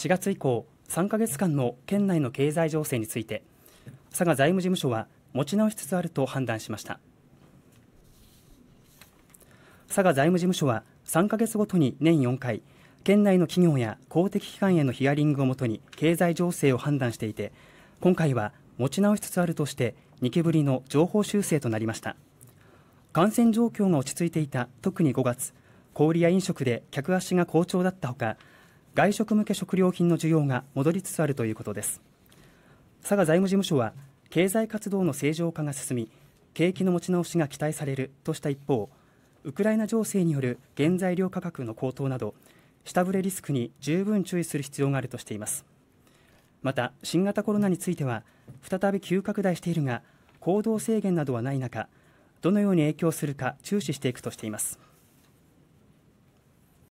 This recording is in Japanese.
4月以降3ヶ月間の県内の経済情勢について佐賀財務事務所は持ち直しつつあると判断しました佐賀財務事務所は3か月ごとに年4回県内の企業や公的機関へのヒアリングをもとに経済情勢を判断していて今回は持ち直しつつあるとして2期ぶりの情報修正となりました感染状況が落ち着いていた特に5月小売や飲食で客足が好調だったほか外食向け食料品の需要が戻りつつあるということです佐賀財務事務所は経済活動の正常化が進み景気の持ち直しが期待されるとした一方ウクライナ情勢による原材料価格の高騰など下振れリスクに十分注意する必要があるとしていますまた新型コロナについては再び急拡大しているが行動制限などはない中どのように影響するか注視していくとしています